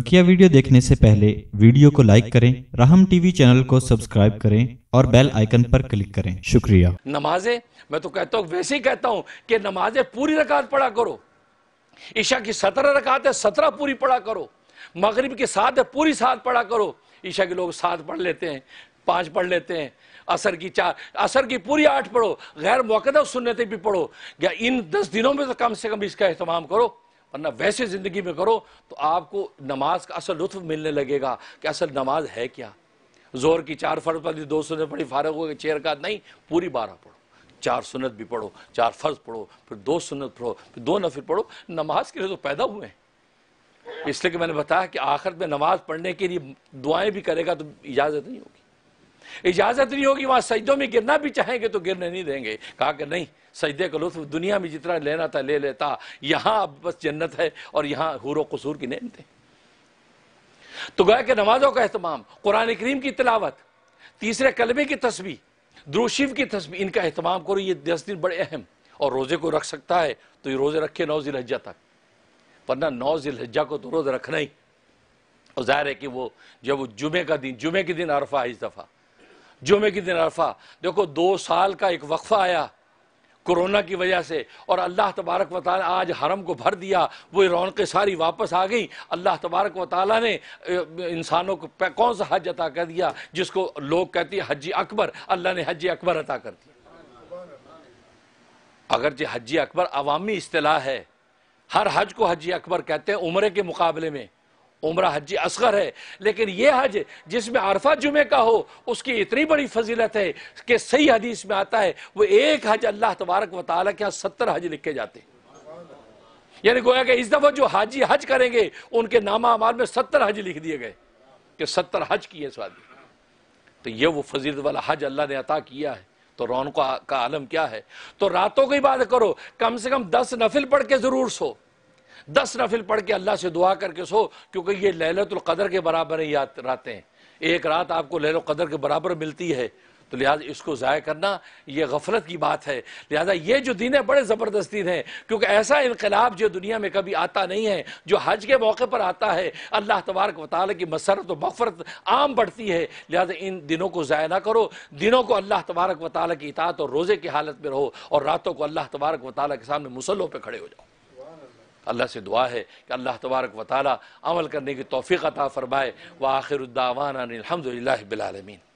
बकिया वीडियो देखने से पहले वीडियो को लाइक करें राहम टीवी चैनल को सब्सक्राइब करें और बेल आइकन पर क्लिक करें शुक्रिया नमाजें मैं तो कहता हूँ वैसे ही कहता हूँ कि नमाजें पूरी रकात पढ़ा करो ईशा की सत्रह रकात है सत्रह पूरी पढ़ा करो मगरिब के साथ है पूरी साथ पढ़ा करो ईशा के लोग साथ पढ़ लेते हैं पांच पढ़ लेते हैं असर की चार असर की पूरी आठ पढ़ो गैर मौकेदा सुनने भी पढ़ो या इन दस दिनों में तो कम से कम इसका अहतमाम करो वरना वैसे ज़िंदगी में करो तो आपको नमाज का असल लुत्फ मिलने लगेगा कि असल नमाज है क्या जोर की चार फर्ज पढ़ दो सुनत पढ़ी फारग हो गए चेयर का नहीं पूरी बारह पढ़ो चार सुनत भी पढ़ो चार फर्ज पढ़ो फिर दो सुनत पढ़ो फिर दो नफिर पढ़ो नमाज के लिए तो पैदा हुए हैं इसलिए कि मैंने बताया कि आखिर में नमाज पढ़ने के लिए दुआएं भी करेगा तो इजाज़त नहीं होगी इजाजत नहीं होगी वहां सजदों में गिरना भी चाहेंगे तो गिरने नहीं देंगे कहा कि नहीं सजदे का लुत्फ दुनिया में जितना लेना था ले लेता यहां अब बस जन्नत है और यहां हूर कसूर की नमतें तो गए के नमाजों का अहतमाम कुरान करीम की तलावत तीसरे कलमे की तस्वीर द्रोशिव की तस्वीर इनका अहतमाम करो ये दस दिन बड़े अहम और रोज़े को रख सकता है तो ये रोज़े रखे नौ जिलहजा तक वरना नौ जिलहजा को तो रोज़ रखना ही और ज़ाहिर है कि वो जब वो जुमे का दिन जुमे के दिन अरफा इस दफ़ा जुमे के दिन अरफा देखो दो साल का एक वक्फा आया कोरोना की वजह से और अल्लाह तबारक व ताली आज हरम को भर दिया वो रौनकें सारी वापस आ गई अल्लाह तबारक व ताली ने इंसानों को कौन सा हज अता कर दिया जिसको लोग कहते हैं हज अकबर अल्लाह ने हज अकबर अता कर दिया अगर जो हज अकबर अवामी असलाह है हर हज को हज अकबर कहते हैं उम्र के मुकाबले में उम्र हज असगर है लेकिन यह हज जिसमें अरफा जुमे का हो उसकी इतनी बड़ी फजीलत है कि सही हदीस में आता है वो एक हज अल्लाह तबारक व के यहाँ सत्तर हज लिखे जाते हैं यानी गोया कि इस दफ़ा जो हाजी हज करेंगे उनके नामा अमाल में सत्तर हज लिख दिए गए कि सत्तर हज किए स्वादी तो ये वो फजीलत वाला हज अल्लाह ने अता किया है तो रौनक का आलम क्या है तो रातों की बात करो कम से कम दस नफिल पढ़ के ज़रूर सो दस नफिल पढ़ के अल्लाह से दुआ करके सो क्योंकि ये लहलतुल्कदर के बराबर ही याद रातें एक रात आपको लहल कदर के बराबर मिलती है तो लिहाजा इसको ज़ाय करना ये गफलत की बात है लिहाजा ये जो दिन है बड़े ज़बरदस्ती हैं क्योंकि ऐसा इनकलाब जो दुनिया में कभी आता नहीं है जो हज के मौके पर आता है अल्लाह तबारक वाली की मसरत व मफरत आम बढ़ती है लिहाजा इन दिनों को ज़ाय ना करो दिनों को अल्लाह तबारक वाली की इतात और रोज़े की हालत में रहो और रातों को अल्लाह तबारक वाली के सामने मुसलों पर खड़े हो जाओ अल्लाह से दुआ है कि अल्लाह तबारक वाली अमल करने की तोफ़ी अता फ़रमाए व आखिर उद्दावान अलहमदिल्ला